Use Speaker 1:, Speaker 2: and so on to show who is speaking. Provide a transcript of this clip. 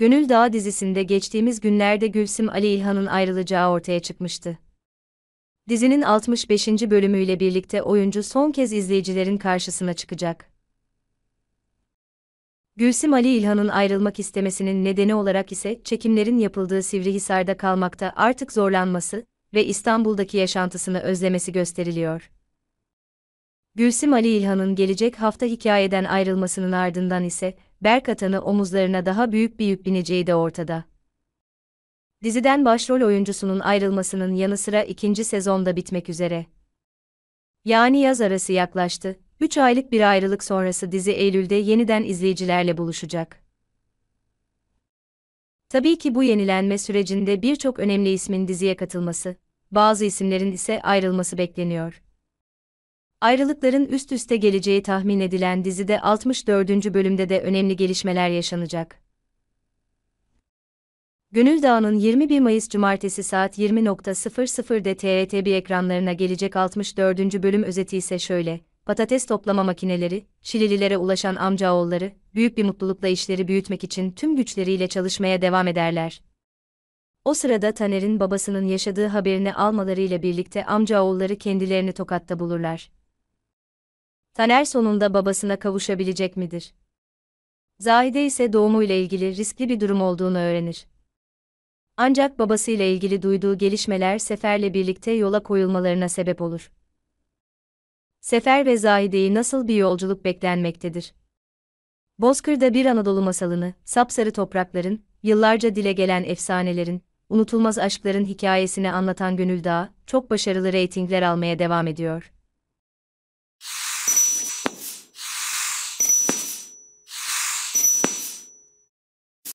Speaker 1: Gönül Dağı dizisinde geçtiğimiz günlerde Gülsüm Ali İlhan'ın ayrılacağı ortaya çıkmıştı. Dizinin 65. bölümüyle birlikte oyuncu son kez izleyicilerin karşısına çıkacak. Gülsüm Ali İlhan'ın ayrılmak istemesinin nedeni olarak ise çekimlerin yapıldığı Sivrihisar'da kalmakta artık zorlanması ve İstanbul'daki yaşantısını özlemesi gösteriliyor. Gülsüm Ali İlhan'ın gelecek hafta hikayeden ayrılmasının ardından ise Berk Atan'ı omuzlarına daha büyük bir yük bineceği de ortada. Diziden başrol oyuncusunun ayrılmasının yanı sıra ikinci sezonda bitmek üzere. Yani yaz arası yaklaştı. 3 aylık bir ayrılık sonrası dizi Eylül'de yeniden izleyicilerle buluşacak. Tabii ki bu yenilenme sürecinde birçok önemli ismin diziye katılması, bazı isimlerin ise ayrılması bekleniyor. Ayrılıkların üst üste geleceği tahmin edilen dizide 64. bölümde de önemli gelişmeler yaşanacak. Gönül Dağı'nın 21 Mayıs Cumartesi saat 20.00'de TRT1 ekranlarına gelecek 64. bölüm özeti ise şöyle, patates toplama makineleri, Şilililere ulaşan amcaoğulları, büyük bir mutlulukla işleri büyütmek için tüm güçleriyle çalışmaya devam ederler. O sırada Taner'in babasının yaşadığı haberini almalarıyla birlikte amcaoğulları kendilerini tokatta bulurlar. Taner sonunda babasına kavuşabilecek midir? Zahide ise doğumuyla ilgili riskli bir durum olduğunu öğrenir. Ancak babasıyla ilgili duyduğu gelişmeler Sefer'le birlikte yola koyulmalarına sebep olur. Sefer ve Zahide'yi nasıl bir yolculuk beklenmektedir? Bozkır'da bir Anadolu masalını, sapsarı toprakların, yıllarca dile gelen efsanelerin, unutulmaz aşkların hikayesini anlatan Gönül Dağı, çok başarılı reytingler almaya devam ediyor.